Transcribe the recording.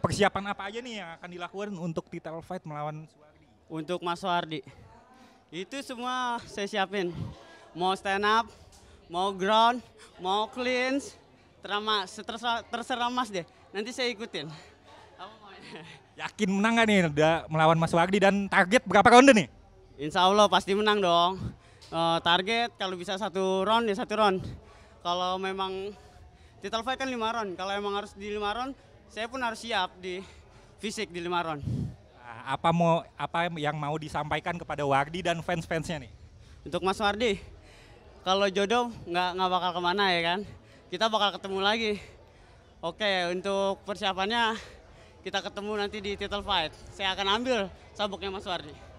persiapan apa aja nih yang akan dilakukan untuk title fight melawan Suwardi? Untuk Mas Suwardi, itu semua saya siapin. Mau stand up, mau ground, mau cleanse, terama, terserah, terserah Mas deh. Nanti saya ikutin. Ya? Yakin menang gak nih udah melawan Mas Wagdi dan target berapa ronde nih? Insya Allah pasti menang dong. Uh, target kalau bisa satu round ya satu round. Kalau memang title fight kan lima round. Kalau emang harus di lima round saya pun harus siap di fisik di limaron. Ah, apa mau apa yang mau disampaikan kepada Wardi dan fans-fansnya nih? Untuk Mas Wardi, kalau jodoh nggak nggak bakal kemana ya kan? Kita bakal ketemu lagi. Oke, untuk persiapannya kita ketemu nanti di title fight. Saya akan ambil sabuknya Mas Wardi.